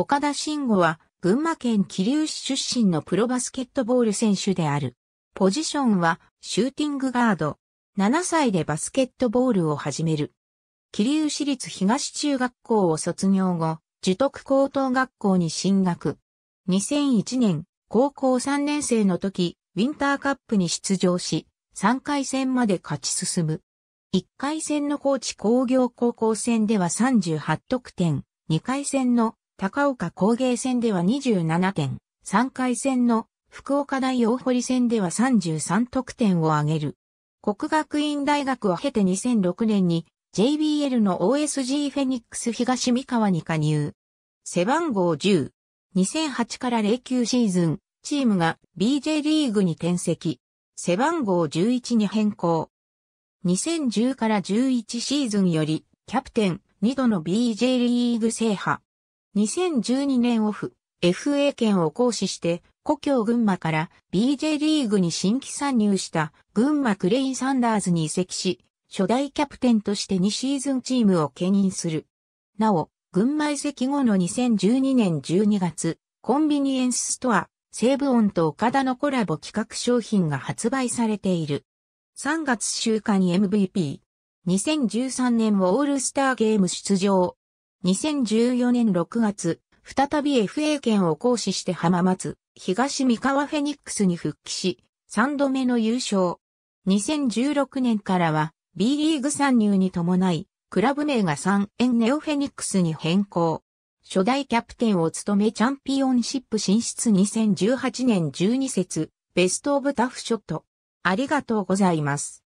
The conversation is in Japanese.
岡田慎吾は、群馬県桐生市出身のプロバスケットボール選手である。ポジションは、シューティングガード。7歳でバスケットボールを始める。桐生市立東中学校を卒業後、樹徳高等学校に進学。2001年、高校3年生の時、ウィンターカップに出場し、3回戦まで勝ち進む。1回戦の高知工業高校戦では38得点、2回戦の高岡工芸戦では27点、3回戦の福岡大大堀戦では33得点を挙げる。国学院大学を経て2006年に JBL の OSG フェニックス東三河に加入。背番号10。2008から09シーズン、チームが BJ リーグに転籍。背番号11に変更。2010から11シーズンより、キャプテン、2度の BJ リーグ制覇。2012年オフ、FA 権を行使して、故郷群馬から BJ リーグに新規参入した群馬クレインサンダーズに移籍し、初代キャプテンとして2シーズンチームを兼任する。なお、群馬移籍後の2012年12月、コンビニエンスストア、セーブオンと岡田のコラボ企画商品が発売されている。3月週間 MVP。2013年オールスターゲーム出場。2014年6月、再び FA 権を行使して浜松、東三河フェニックスに復帰し、3度目の優勝。2016年からは B リーグ参入に伴い、クラブ名が3円ネオフェニックスに変更。初代キャプテンを務めチャンピオンシップ進出2018年12節、ベストオブタフショット。ありがとうございます。